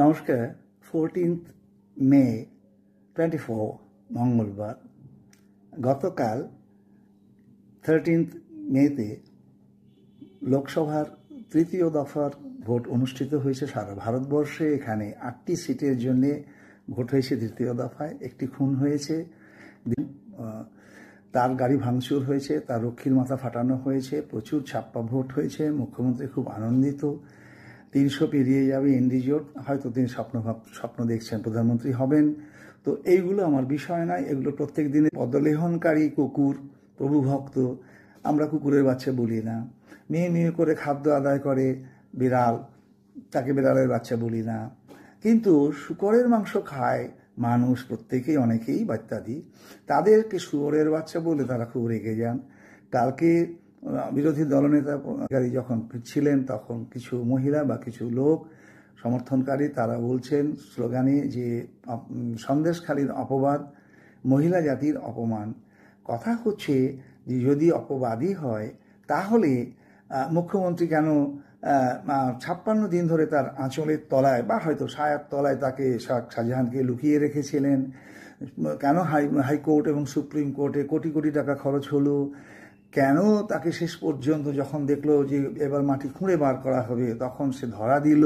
নমস্কার fourteenth May twenty four মঙ্গলবার গতকাল থার্টিন্থ মেতে লোকসভার তৃতীয় দফার ভোট অনুষ্ঠিত হয়েছে সারা ভারতবর্ষে এখানে আটটি সিটের জন্য ভোট হয়েছে তৃতীয় দফায় একটি খুন হয়েছে তার গাড়ি ভাঙচুর হয়েছে তার রক্ষীর মাথা ফাটানো হয়েছে প্রচুর ছাপ্পা ভোট হয়েছে মুখ্যমন্ত্রী খুব আনন্দিত তিনশো পেরিয়ে যাবে ইন্ডিজোট হয়তো তিনি স্বপ্ন স্বপ্ন দেখছেন প্রধানমন্ত্রী হবেন তো এইগুলো আমার বিষয় নয় এগুলো প্রত্যেক দিনে পদলেহনকারী কুকুর প্রভুভক্ত আমরা কুকুরের বাচ্চা বলি না মেয়ে মেয়ে করে খাদ্য আদায় করে বিড়াল তাকে বিড়ালের বাচ্চা বলি না কিন্তু শুকরের মাংস খায় মানুষ প্রত্যেকেই অনেকেই বাচ্চা ইত্যাদি তাদেরকে শুয়োরের বাচ্চা বলে তারা খুব রেগে যান কালকে বিরোধী দলনেতা যখন ছিলেন তখন কিছু মহিলা বা কিছু লোক সমর্থনকারী তারা বলছেন স্লোগানে যে সন্দেশখালীর অপবাদ মহিলা জাতির অপমান কথা হচ্ছে যে যদি অপবাদী হয় তাহলে মুখ্যমন্ত্রী কেন ছাপ্পান্ন দিন ধরে তার আঁচলের তলায় বা হয়তো সায়ার তলায় তাকে শাহজাহানকে লুকিয়ে রেখেছিলেন কেন হাই হাইকোর্ট এবং সুপ্রিম কোর্টে কোটি কোটি টাকা খরচ হলো কেন তাকে শেষ পর্যন্ত যখন দেখলো যে এবার মাটি খুঁড়ে বার করা হবে তখন সে ধরা দিল